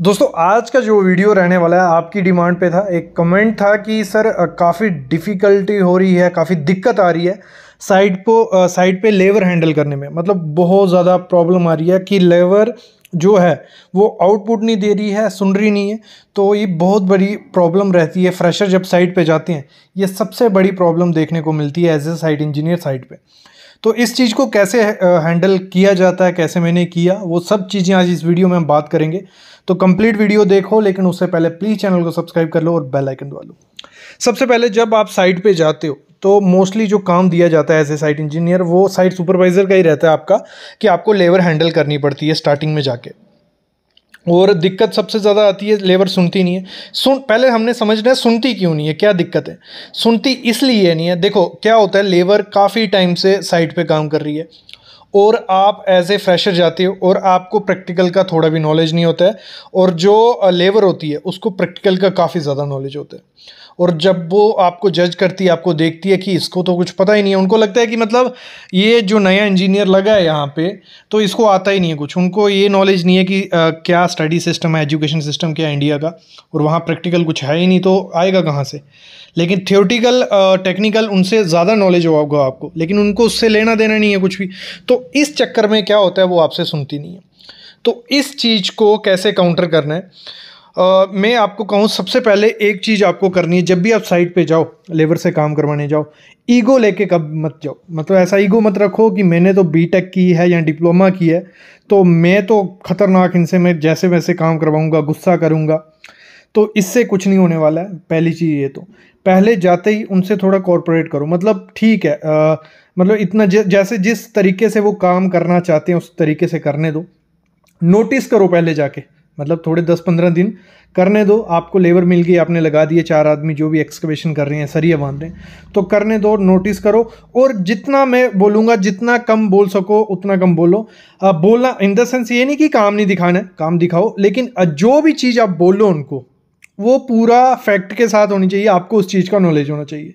दोस्तों आज का जो वीडियो रहने वाला है आपकी डिमांड पे था एक कमेंट था कि सर काफ़ी डिफ़िकल्टी हो रही है काफ़ी दिक्कत आ रही है साइड को साइड पे लेवर हैंडल करने में मतलब बहुत ज़्यादा प्रॉब्लम आ रही है कि लेवर जो है वो आउटपुट नहीं दे रही है सुन रही नहीं है तो ये बहुत बड़ी प्रॉब्लम रहती है फ्रेशर जब साइड पर जाते हैं ये सबसे बड़ी प्रॉब्लम देखने को मिलती है as a side engineer side पर तो इस चीज़ को कैसे हैंडल किया जाता है कैसे मैंने किया वो सब चीज़ें आज इस वीडियो में हम बात करेंगे तो कंप्लीट वीडियो देखो लेकिन उससे पहले प्लीज़ चैनल को सब्सक्राइब कर लो और बेल आइकन दबा लो सबसे पहले जब आप साइट पे जाते हो तो मोस्टली जो काम दिया जाता है एज ए साइट इंजीनियर वो साइट सुपरवाइज़र का ही रहता है आपका कि आपको लेबर हैंडल करनी पड़ती है स्टार्टिंग में जाके और दिक्कत सबसे ज़्यादा आती है लेबर सुनती नहीं है सुन पहले हमने समझना है सुनती क्यों नहीं है क्या दिक्कत है सुनती इसलिए नहीं है देखो क्या होता है लेबर काफ़ी टाइम से साइट पे काम कर रही है और आप एज ए फ्रेशर जाते हो और आपको प्रैक्टिकल का थोड़ा भी नॉलेज नहीं होता है और जो लेबर होती है उसको प्रैक्टिकल का काफ़ी ज़्यादा नॉलेज होता है और जब वो आपको जज करती है आपको देखती है कि इसको तो कुछ पता ही नहीं है उनको लगता है कि मतलब ये जो नया इंजीनियर लगा है यहाँ पे तो इसको आता ही नहीं है कुछ उनको ये नॉलेज नहीं है कि आ, क्या स्टडी सिस्टम है एजुकेशन सिस्टम क्या है इंडिया का और वहाँ प्रैक्टिकल कुछ है ही नहीं तो आएगा कहाँ से लेकिन थियोटिकल टेक्निकल उनसे ज़्यादा नॉलेज होगा आपको लेकिन उनको उससे लेना देना नहीं है कुछ भी तो इस चक्कर में क्या होता है वो आपसे सुनती नहीं है तो इस चीज़ को कैसे काउंटर करना है Uh, मैं आपको कहूँ सबसे पहले एक चीज़ आपको करनी है जब भी आप साइट पे जाओ लेबर से काम करवाने जाओ ईगो लेके कब मत जाओ मतलब ऐसा ईगो मत रखो कि मैंने तो बीटेक की है या डिप्लोमा की है तो मैं तो ख़तरनाक इनसे मैं जैसे वैसे काम करवाऊँगा गुस्सा करूँगा तो इससे कुछ नहीं होने वाला है पहली चीज़ ये तो पहले जाते ही उनसे थोड़ा कॉरपोरेट करो मतलब ठीक है आ, मतलब इतना जैसे जिस तरीके से वो काम करना चाहते हैं उस तरीके से करने दो नोटिस करो पहले जाके मतलब थोड़े दस पंद्रह दिन करने दो आपको लेबर मिल गई आपने लगा दिए चार आदमी जो भी एक्सकवेशन कर रहे हैं सरिया बांध रहे हैं तो करने दो नोटिस करो और जितना मैं बोलूँगा जितना कम बोल सको उतना कम बोलो आ, बोलना इन द सेंस ये नहीं कि काम नहीं दिखाना है काम दिखाओ लेकिन जो भी चीज़ आप बोलो उनको वो पूरा फैक्ट के साथ होनी चाहिए आपको उस चीज़ का नॉलेज होना चाहिए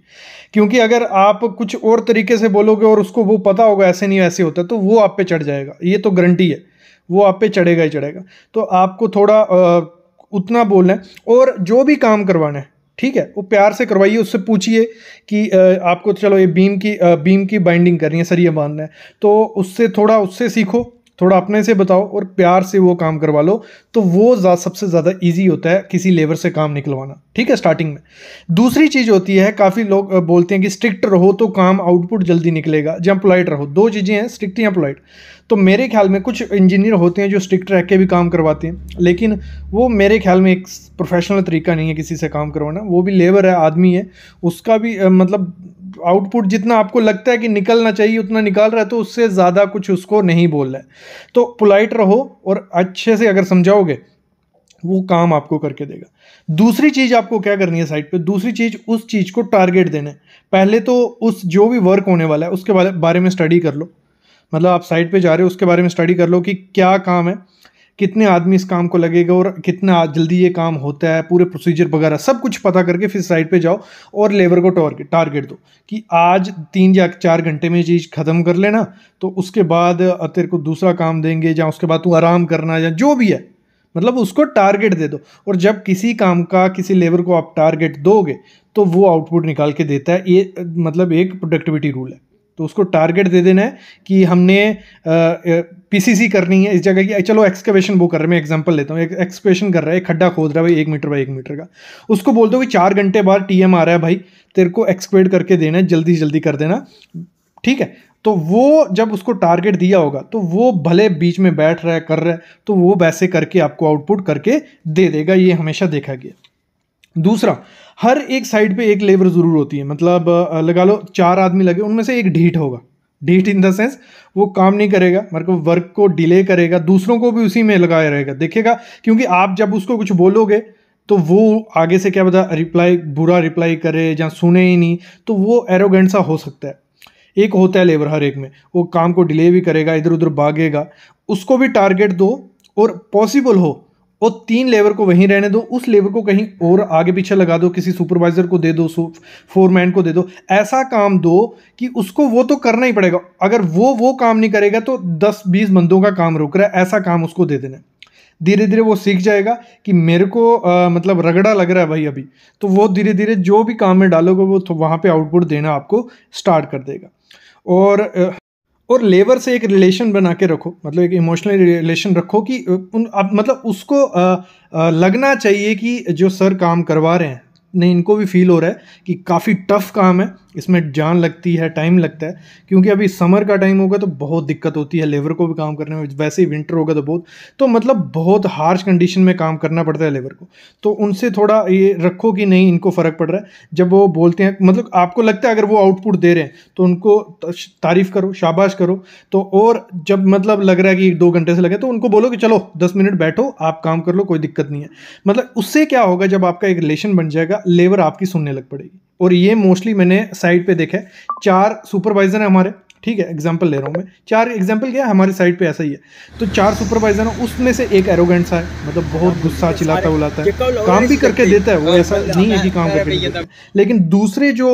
क्योंकि अगर आप कुछ और तरीके से बोलोगे और उसको वो पता होगा ऐसे नहीं वैसे होता तो वो आप पे चढ़ जाएगा ये तो गारंटी है वो आप पे चढ़ेगा ही चढ़ेगा तो आपको थोड़ा आ, उतना बोलना है और जो भी काम करवाना है ठीक है वो प्यार से करवाइए उससे पूछिए कि आपको तो चलो ये बीम की बीम की बाइंडिंग करनी है सर ये बांधना है तो उससे थोड़ा उससे सीखो थोड़ा अपने से बताओ और प्यार से वो काम करवा लो तो वो सबसे ज़्यादा इजी होता है किसी लेबर से काम निकलवाना ठीक है स्टार्टिंग में दूसरी चीज़ होती है काफ़ी लोग बोलते हैं कि स्ट्रिक्ट रहो तो काम आउटपुट जल्दी निकलेगा या पोलाइट रहो दो चीज़ें हैं स्ट्रिक्ट या पोलाइट तो मेरे ख्याल में कुछ इंजीनियर होते हैं जो स्ट्रिक्ट रह के भी काम करवाते हैं लेकिन वो मेरे ख्याल में एक प्रोफेशनल तरीका नहीं है किसी से काम करवाना वो भी लेबर है आदमी है उसका भी मतलब आउटपुट जितना आपको लगता है कि निकलना चाहिए उतना निकाल रहा है तो उससे ज़्यादा कुछ उसको नहीं बोल रहा है तो पोलाइट रहो और अच्छे से अगर समझाओगे वो काम आपको करके देगा दूसरी चीज़ आपको क्या करनी है साइट पे दूसरी चीज़ उस चीज़ को टारगेट देना है पहले तो उस जो भी वर्क होने वाला है उसके बारे में स्टडी कर लो मतलब आप साइट पे जा रहे हो उसके बारे में स्टडी कर लो कि क्या काम है कितने आदमी इस काम को लगेगा और कितना जल्दी ये काम होता है पूरे प्रोसीजर वगैरह सब कुछ पता करके फिर साइट पे जाओ और लेबर को टारगेट टारगेट दो कि आज तीन या चार घंटे में चीज़ ख़त्म कर लेना तो उसके बाद तेरे को दूसरा काम देंगे या उसके बाद तू आराम करना या जो भी है मतलब उसको टारगेट दे दो और जब किसी काम का किसी लेबर को आप टारगेट दोगे तो वो आउटपुट निकाल के देता है ये मतलब एक प्रोडक्टिविटी रूल है तो उसको टारगेट दे देना है कि हमने पीसीसी करनी है इस जगह की चलो एक्सकवेशन वो कर रहे हैं मैं एग्जांपल लेता हूँ एक एक्सकवेशन कर रहा है एक खड्डा खोद रहा है भाई एक मीटर बाई एक मीटर का उसको बोल दो कि चार घंटे बाद टी आ रहा है भाई तेरे को एक्सक्वेट करके देना है जल्दी से जल्दी कर देना ठीक है तो वो जब उसको टारगेट दिया होगा तो वो भले बीच में बैठ रहा है कर रहा है तो वो वैसे करके आपको आउटपुट करके दे देगा ये हमेशा देखा गया दूसरा हर एक साइड पे एक लेबर ज़रूर होती है मतलब लगा लो चार आदमी लगे उनमें से एक ढीठ होगा डेट इन द सेंस वो काम नहीं करेगा मतलब वर्क को डिले करेगा दूसरों को भी उसी में लगाया रहेगा देखेगा क्योंकि आप जब उसको कुछ बोलोगे तो वो आगे से क्या बता रिप्लाई बुरा रिप्लाई करे या सुने ही नहीं तो वो एरोगेंट सा हो सकता है एक होता है लेबर हर एक में वो काम को डिले भी करेगा इधर उधर भागेगा उसको भी टारगेट दो और पॉसिबल हो वो तीन लेबर को वहीं रहने दो उस लेबर को कहीं और आगे पीछे लगा दो किसी सुपरवाइजर को दे दो फोरमैन को दे दो ऐसा काम दो कि उसको वो तो करना ही पड़ेगा अगर वो वो काम नहीं करेगा तो दस बीस बंदों का काम रोक रहा है ऐसा काम उसको दे देना धीरे धीरे वो सीख जाएगा कि मेरे को आ, मतलब रगड़ा लग रहा है भाई अभी तो वो धीरे धीरे जो भी काम में डालोगे वो तो वहाँ पर आउटपुट देना आपको स्टार्ट कर देगा और और लेबर से एक रिलेशन बना के रखो मतलब एक इमोशनल रिलेशन रखो कि उन अब मतलब उसको आ, आ, लगना चाहिए कि जो सर काम करवा रहे हैं नहीं इनको भी फील हो रहा है कि काफ़ी टफ काम है इसमें जान लगती है टाइम लगता है क्योंकि अभी समर का टाइम होगा तो बहुत दिक्कत होती है लेबर को भी काम करने में वैसे ही विंटर होगा तो बहुत तो मतलब बहुत हार्श कंडीशन में काम करना पड़ता है लेबर को तो उनसे थोड़ा ये रखो कि नहीं इनको फ़र्क पड़ रहा है जब वो बोलते हैं मतलब आपको लगता है अगर वो आउटपुट दे रहे हैं तो उनको तारीफ़ करो शाबाश करो तो और जब मतलब लग रहा है कि दो घंटे से लगे तो उनको बोलो कि चलो दस मिनट बैठो आप काम कर लो कोई दिक्कत नहीं है मतलब उससे क्या होगा जब आपका एक रिलेशन बन जाएगा लेबर आपकी सुनने लग पड़ेगी और ये मोस्टली मैंने साइड पे देखा है चार सुपरवाइज़र हैं हमारे ठीक है एग्जाम्पल ले रहा हूँ मैं चार एग्जाम्पल क्या है हमारे साइड पे ऐसा ही है तो चार सुपरवाइजर है उसमें से एक एरोगेंट सा है मतलब बहुत गुस्सा चिल्लाता उलाता है काम भी करके देता है वो ऐसा नहीं है कि काम करके तो- लेकिन दूसरे जो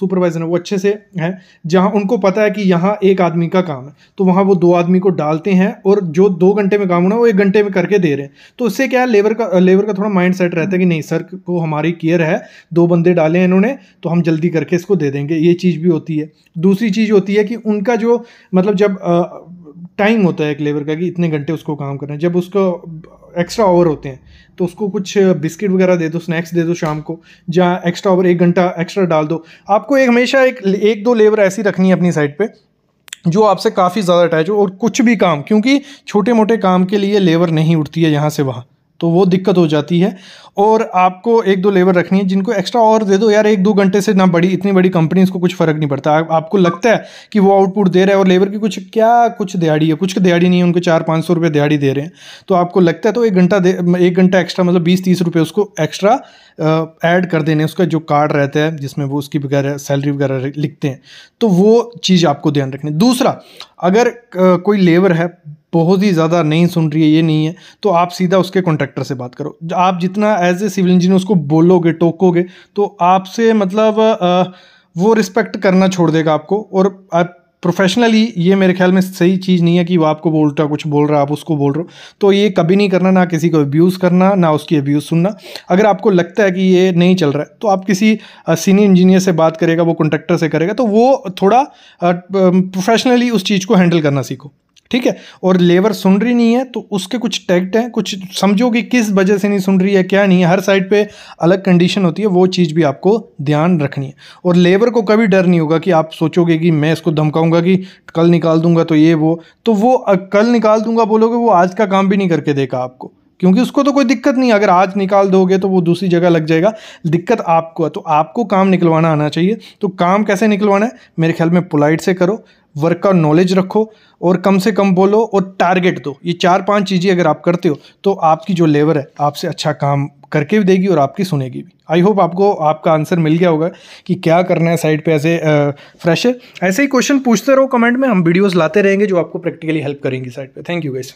सुपरवाइजर है वो अच्छे से है जहाँ उनको पता है कि यहाँ एक आदमी का काम है तो वहाँ वो दो आदमी को डालते हैं और जो दो घंटे में काम होना वो एक घंटे में करके दे रहे हैं तो उससे क्या है लेबर का लेबर का थोड़ा माइंड सेट रहता है कि नहीं सर को हमारी केयर है दो बंदे डाले हैं इन्होंने तो हम जल्दी करके इसको दे देंगे ये चीज़ भी होती है दूसरी चीज़ होती है है कि उनका जो मतलब जब टाइम होता है एक लेबर का कि इतने घंटे उसको काम करना है जब उसको एक्स्ट्रा ओवर होते हैं तो उसको कुछ बिस्किट वगैरह दे दो स्नैक्स दे दो शाम को जहाँ एक्स्ट्रा ओवर एक घंटा एक्स्ट्रा डाल दो आपको एक हमेशा एक एक दो लेबर ऐसी रखनी है अपनी साइड पे जो आपसे काफ़ी ज़्यादा अटैच हो और कुछ भी काम क्योंकि छोटे मोटे काम के लिए लेबर नहीं उठती है यहाँ से वहाँ तो वो दिक्कत हो जाती है और आपको एक दो लेबर रखनी है जिनको एक्स्ट्रा और दे दो यार एक दो घंटे से ना बड़ी इतनी बड़ी कंपनी को कुछ फ़र्क नहीं पड़ता आपको लगता है कि वो आउटपुट दे रहा है और लेबर की कुछ क्या कुछ दिहाड़ी है कुछ दिहाड़ी नहीं है उनको चार पाँच सौ रुपये दिहाड़ी दे रहे हैं तो आपको लगता है तो एक घंटा दे एक घंटा एक्स्ट्रा मतलब बीस तीस रुपये उसको एक्स्ट्रा ऐड कर देने उसका जो कार्ड रहता है जिसमें वो उसकी वगैरह सैलरी वगैरह लिखते हैं तो वो चीज़ आपको ध्यान रखनी दूसरा अगर कोई लेबर है बहुत ही ज़्यादा नहीं सुन रही है ये नहीं है तो आप सीधा उसके कॉन्ट्रैक्टर से बात करो आप जितना एज ए सिविल इंजीनियर उसको बोलोगे टोकोगे तो आपसे मतलब वो रिस्पेक्ट करना छोड़ देगा आपको और आप प्रोफेशनली ये मेरे ख्याल में सही चीज़ नहीं है कि वो आपको रहा कुछ बोल रहा है आप उसको बोल रहे हो तो ये कभी नहीं करना ना किसी को अब्यूज़ करना ना उसकी अब्यूज़ सुनना अगर आपको लगता है कि ये नहीं चल रहा है तो आप किसी सीनियर इंजीनियर से बात करेगा वो कॉन्ट्रैक्टर से करेगा तो वो थोड़ा प्रोफेशनली उस चीज़ को हैंडल करना सीखो ठीक है और लेबर सुन रही नहीं है तो उसके कुछ टैक्ट हैं कुछ समझो कि किस वजह से नहीं सुन रही है क्या नहीं है हर साइड पे अलग कंडीशन होती है वो चीज़ भी आपको ध्यान रखनी है और लेबर को कभी डर नहीं होगा कि आप सोचोगे कि मैं इसको धमकाऊंगा कि कल निकाल दूंगा तो ये वो तो वो कल निकाल दूंगा बोलोगे वो आज का काम भी नहीं करके देगा आपको क्योंकि उसको तो कोई दिक्कत नहीं अगर आज निकाल दोगे तो वो दूसरी जगह लग जाएगा दिक्कत आपको है तो आपको काम निकलवाना आना चाहिए तो काम कैसे निकलवाना है मेरे ख्याल में पोलाइट से करो वर्क का नॉलेज रखो और कम से कम बोलो और टारगेट दो ये चार पांच चीज़ें अगर आप करते हो तो आपकी जो लेबर है आपसे अच्छा काम करके भी देगी और आपकी सुनेगी भी आई होप आपको आपका आंसर मिल गया होगा कि क्या करना है साइड पे ऐसे फ्रेशर ऐसे ही क्वेश्चन पूछते रहो कमेंट में हम वीडियोस लाते रहेंगे जो आपको प्रैक्टिकली हेल्प करेंगी साइड पे थैंक यू गाइस